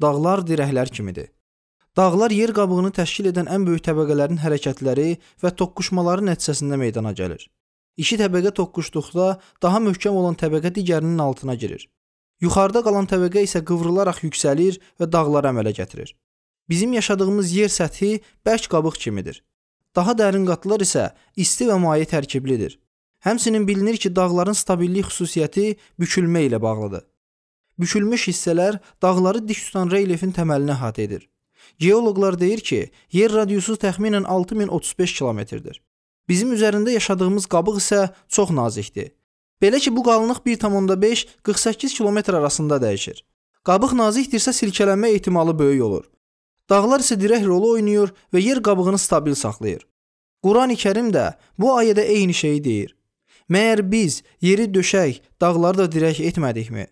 Dağlar dirəklər kimidir. Dağlar yer qabığını təşkil edən ən böyük təbəqələrin hərəkətləri və toqquşmaları nəticəsində meydana gəlir. İki təbəqə toqquşduqda daha möhkəm olan təbəqə digərinin altına girir. Yuxarıda qalan təbəqə isə qıvrılaraq yüksəlir və dağlar əmələ gətirir. Bizim yaşadığımız yer səthi bərk qabıq kimidir. Daha dərin qatlar isə isti və maye tərkiblidir. Həmçinin bilinir ki, dağların stabillik xüsusiyyəti bükülmə ilə bağlıdır bükülmüş hissələr dağları dik tutan relyefin təməlini əhatə edir. Geoloqlar deyir ki, yer radiusu təxminən 6035 kilometrdir. Bizim üzərində yaşadığımız qabıq isə çox nazikdir. Belə ki, bu qalınlıq 1.5-48 kilometr arasında dəyişir. Qabıq nazikdirsə silkələnmə ehtimalı böyük olur. Dağlar isə dirək rolu oynayır və yer qabığını stabil saxlayır. Qurani-Kərim də bu ayədə eyni şeyi deyir. Məyər biz yeri döşək, dağları da dirək etmədikmi?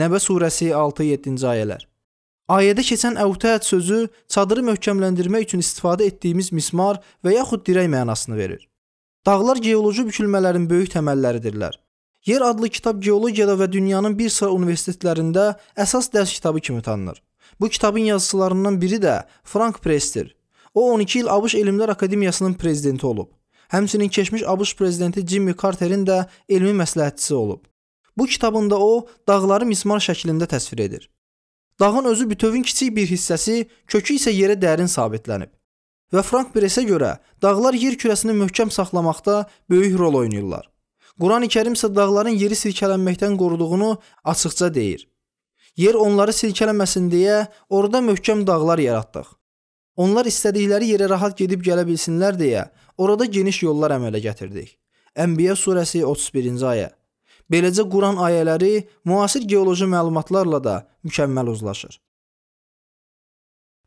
Nəbə surəsi 6-7-ci ayələr. Ayədə keçən əvtəət sözü çadırı möhkəmləndirmək üçün istifadə etdiyimiz mismar və yaxud dirək mənasını verir. Dağlar geoloji bükülmələrin böyük təməlləridirlər. Yer adlı kitab geologiyada və dünyanın bir sıra universitetlərində əsas dərs kitabı kimi tanınır. Bu kitabın yazıçılarından biri də Frank Pressdir. O 12 il ABŞ Elmlər Akademiyasının prezidenti olub. Həmçinin keçmiş ABŞ prezidenti Jimmy Carterin də elmi məsləhətçisi olub. Bu kitabında o dağları mismar şəklində təsvir edir. Dağın özü bütövün kiçik bir hissəsi, kökü isə yerə dərin sabitlənib. Və Frank Bresə görə dağlar yer kürəsini möhkəm saxlamaqda böyük rol oynayırlar. Qurani-Kərim isə dağların yeri silkələnməkdən qoruduğunu açıqca deyir. Yer onları silkələməsin deyə orada möhkəm dağlar yaratdıq. Onlar istədikləri yerə rahat gedib gələ bilsinlər deyə orada geniş yollar əmələ gətirdik. Ənbiya surəsi 31-ci ayə. Beləcə Quran ayələri müasir geoloji məlumatlarla da mükəmməl uzlaşır.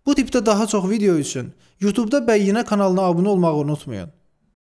Bu tipdə daha çox video üçün YouTube-da Bəyyinə kanalına abunə olmağı unutmayın.